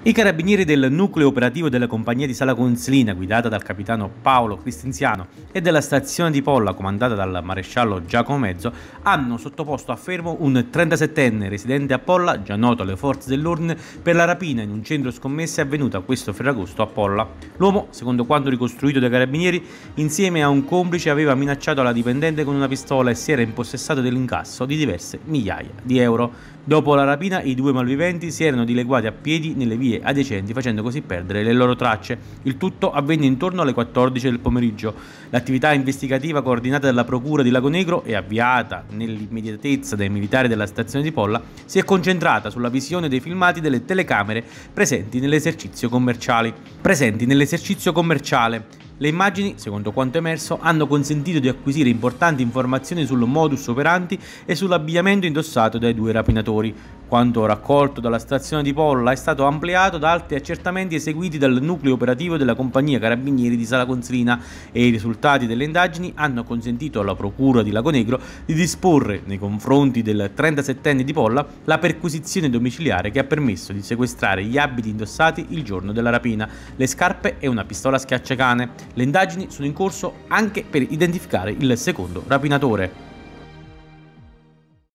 I carabinieri del nucleo operativo della compagnia di Sala Consilina, guidata dal capitano Paolo Cristinziano, e della stazione di Polla, comandata dal maresciallo Giacomo Mezzo, hanno sottoposto a fermo un 37enne residente a Polla, già noto alle forze dell'ordine, per la rapina in un centro scommesse avvenuta questo ferragosto a Polla. L'uomo, secondo quanto ricostruito dai carabinieri, insieme a un complice aveva minacciato la dipendente con una pistola e si era impossessato dell'incasso di diverse migliaia di euro. Dopo la rapina, i due malviventi si erano dileguati a piedi nel le vie adiacenti facendo così perdere le loro tracce. Il tutto avvenne intorno alle 14 del pomeriggio. L'attività investigativa coordinata dalla Procura di Lago Negro e avviata nell'immediatezza dai militari della stazione di Polla si è concentrata sulla visione dei filmati delle telecamere presenti nell'esercizio commerciale. Presenti nell'esercizio commerciale. Le immagini, secondo quanto emerso, hanno consentito di acquisire importanti informazioni sul modus operandi e sull'abbigliamento indossato dai due rapinatori. Quanto raccolto dalla stazione di Polla è stato ampliato da altri accertamenti eseguiti dal nucleo operativo della compagnia Carabinieri di Sala Consilina e i risultati delle indagini hanno consentito alla Procura di Lagonegro di disporre nei confronti del 37enne di Polla la perquisizione domiciliare che ha permesso di sequestrare gli abiti indossati il giorno della rapina, le scarpe e una pistola schiacciacane. Le indagini sono in corso anche per identificare il secondo rapinatore.